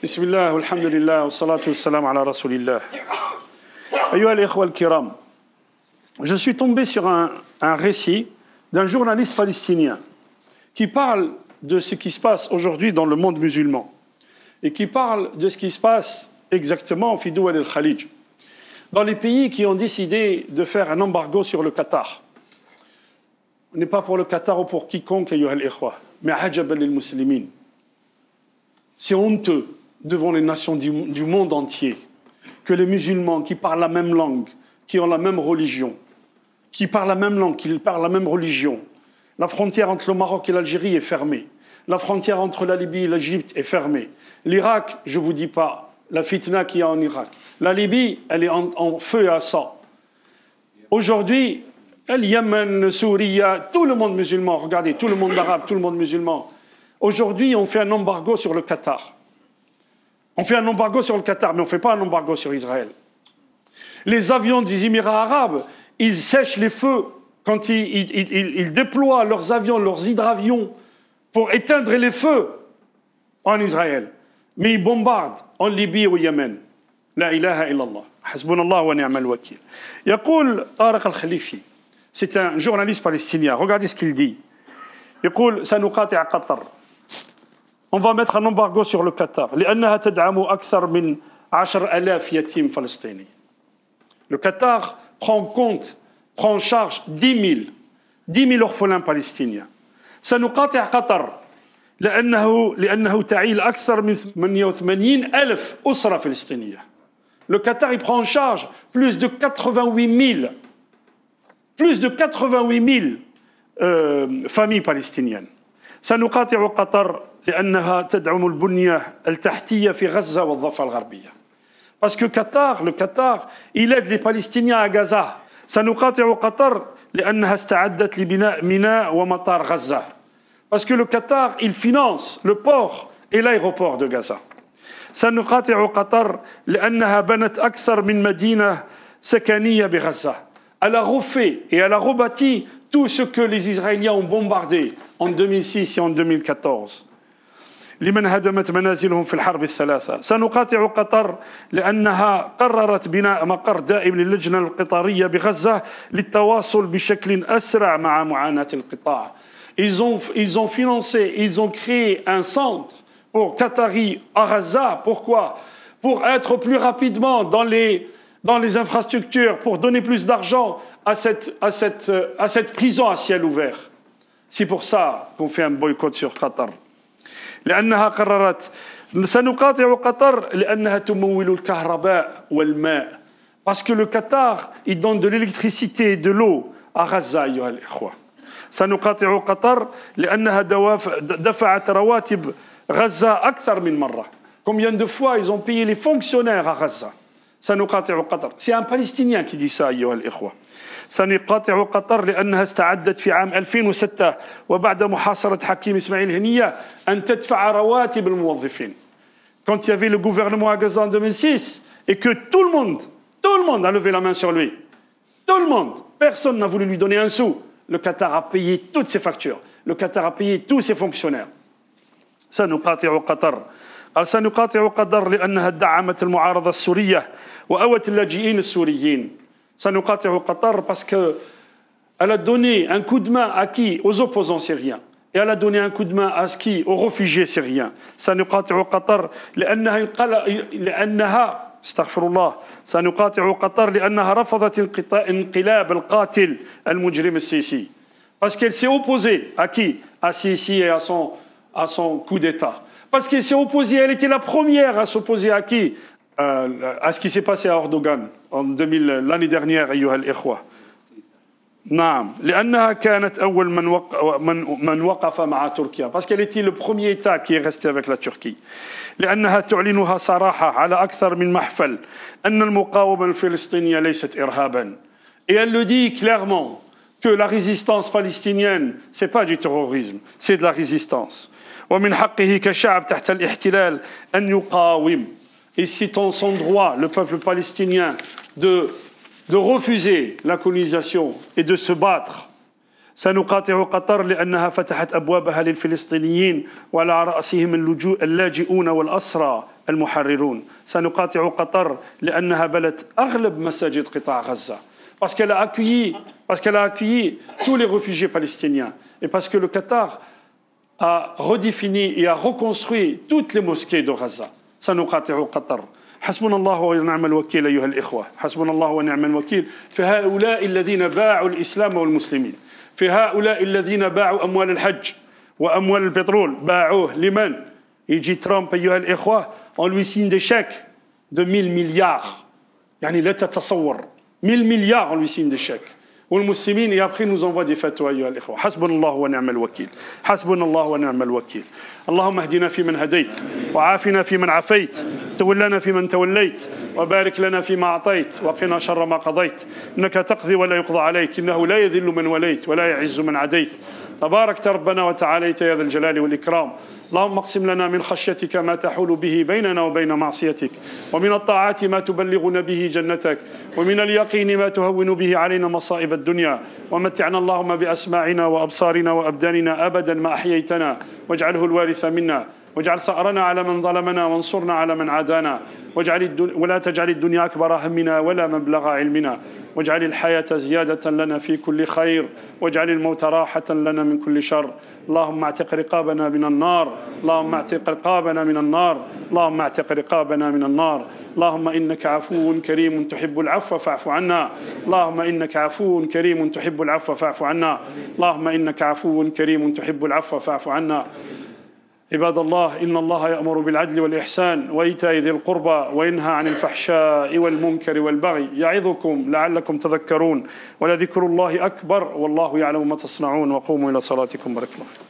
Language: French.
Bismillah, الله wa salatu والصلاة والسلام kiram. Je suis tombé sur un, récit d'un journaliste palestinien qui parle de ce qui se passe aujourd'hui dans le monde musulman et qui parle de ce qui se passe exactement au Fidou al Khalid, dans les pays qui ont décidé de faire un embargo sur le Qatar. On n'est pas pour le Qatar ou pour quiconque, mais Hajjab al-Muslimin. C'est honteux devant les nations du, monde entier que les musulmans qui parlent la même langue, qui ont la même religion, qui parlent la même langue, qui parlent la même religion, la frontière entre le Maroc et l'Algérie est fermée. La frontière entre la Libye et l'Égypte est fermée. L'Irak, je ne vous dis pas la fitna qu'il y a en Irak. La Libye, elle est en, feu à sang. Aujourd'hui, le Yémen, le Souria, tout le monde musulman, regardez, tout le monde arabe, tout le monde musulman. Aujourd'hui, on fait un embargo sur le Qatar. On fait un embargo sur le Qatar, mais on ne fait pas un embargo sur Israël. Les avions des Émirats arabes, ils sèchent les feux quand ils, déploient leurs avions, leurs hydravions, pour éteindre les feux en Israël. Mais ils bombardent en Libye ou au Yémen. La ilaha illallah. Hasbunallah wa ni'mal wakil. Yaqul Tariq al-Khalifi. C'est un journaliste palestinien. Regardez ce qu'il dit. يقول à Qatar on va mettre un embargo sur le Qatar. Le Qatar prend en compte, prend en charge 10 000, 10 000 orphelins palestiniens. سنقاطع Qatar, لأنه لأنه تعيل أكثر من 88 ألف أسرة فلسطينية. Le Qatar il prend en charge plus de 88 000 plus de 88 000 euh, familles palestiniennes. سنقاطع قطر لأنها تدعم البنية التحتية في غزة والضفة الغربية باسكو قطر لو قطر إيلاد لي بالستينيا à غزة سنقاطع قطر لأنها استعدت لبناء ميناء ومطار غزة باسكو لو قطر il finance le port et l'aéroport de Gaza سنقاطع قطر لأنها بنت أكثر من مدينة سكنية بغزة Elle a refait et elle a rebâti tout ce que les Israéliens ont bombardé en 2006 et en 2014. ils ont, ils ont financé, ils ont créé un centre pour Qatari à Gaza. Pourquoi Pour être plus rapidement dans les dans les infrastructures pour donner plus d'argent à cette, à, cette, euh, à cette prison à ciel ouvert. C'est pour ça qu'on fait un boycott sur Qatar. لأنها قررت سنقاطع قطر لأنها تمول الكهرباء والماء parce que le Qatar il donne de l'électricité et de l'eau à Gaza أيها الإخوة سنقاطع قطر لأنها دفعت رواتب غزة أكثر من مرة combien de fois ils ont payé les fonctionnaires à Gaza c'est un Palestinien qui dit ça, al الإخوة. سنقاطع قطر لأنها استعدت في عام 2006 وبعد محاصرة حكيم a هنية أن تدفع رواتب الموظفين. Quand il y avait le gouvernement à Gaza en 2006 et que tout le monde, tout le monde a levé la main sur lui. Tout le monde. Personne n'a voulu lui donner un sou. Le Qatar a payé toutes ses factures. Le Qatar a payé tous ses fonctionnaires. Ça nous au Qatar. » قال سنقاطع قطر لأنها دعمت المعارضة السورية وأوت اللاجئين السوريين سنقاطع قطر باسكو elle a donné un coup de main à qui Aux opposants syriens. Et elle a donné un coup de main à qui Aux réfugiés syriens. سنقاطع قطر لأنها انقل... لأنها استغفر الله سنقاطع قطر لأنها رفضت انقلاب القاتل المجرم السيسي. Parce qu'elle s'est opposée à qui À Sisi et à son, à son coup d'État. parce qu'elle s'est opposée, elle était la première à s'opposer à qui À ce qui s'est passé à Erdogan l'année dernière, وقف مع تركيا. parce qu'elle était le premier État qui est resté avec la Turquie لأنها تعلنها على أكثر من محفل أن المقاومة الفلسطينية ليست إرهابا et elle le dit clairement que la résistance palestinienne, ce n'est pas du terrorisme, c'est de la résistance. Et citons son droit, le peuple palestinien, de, de refuser la colonisation et de se battre. سنقاطع قطر لأنها فتحت أبوابها للفلسطينيين وعلى رأسهم اللاجئون والأسرى المحررون سنقاطع قطر لأنها بلت أغلب مساجد قطاع غزة parce qu'elle a accueilli, parce qu'elle a accueilli tous les réfugiés palestiniens et parce que le Qatar a redéfini et a reconstruit toutes les mosquées de Gaza. سنقاطع قطر حسبنا الله ونعم الوكيل أيها الإخوة حسبنا الله ونعم الوكيل فهؤلاء الذين باعوا الإسلام والمسلمين في هؤلاء الذين باعوا أموال الحج وأموال البترول باعوه لمن؟ يجي ترامب أيها الإخوة on lui signe des chèques de 1000 milliards يعني لا تتصور 1000 milliards on lui signe des chèques. والمسلمين et après nous envoie des fatwas يا الاخوه حسبنا الله ونعم الوكيل حسبنا الله ونعم الوكيل اللهم اهدنا فيمن هديت وعافنا فيمن عافيت تولنا فيمن توليت وبارك لنا فيما اعطيت وقنا شر ما قضيت انك تقضي ولا يقضى عليك انه لا يذل من وليت ولا يعز من عديت تباركت ربنا وتعاليت يا ذا الجلال والإكرام اللهم اقسم لنا من خشيتك ما تحول به بيننا وبين معصيتك ومن الطاعات ما تبلغنا به جنتك ومن اليقين ما تهون به علينا مصائب الدنيا ومتعنا اللهم بأسماعنا وأبصارنا وأبداننا أبدا ما أحييتنا واجعله الوارث منا واجعل ثأرنا على من ظلمنا وانصرنا على من عادانا واجعل الدن... ولا تجعل الدنيا أكبر همنا ولا مبلغ علمنا واجعل الحياة زيادة لنا في كل خير واجعل الموت راحة لنا من كل شر اللهم اعتق رقابنا من النار اللهم اعتق رقابنا من النار اللهم اعتق رقابنا من النار اللهم إنك عفو كريم تحب العفو فاعف عنا اللهم إنك عفو كريم تحب العفو فاعف عنا اللهم إنك عفو كريم تحب العفو فاعف عنا عباد الله إن الله يأمر بالعدل والإحسان وإيتاء ذي القربى وينهى عن الفحشاء والمنكر والبغي يعظكم لعلكم تذكرون ولذكر الله أكبر والله يعلم ما تصنعون وقوموا إلى صلاتكم بارك الله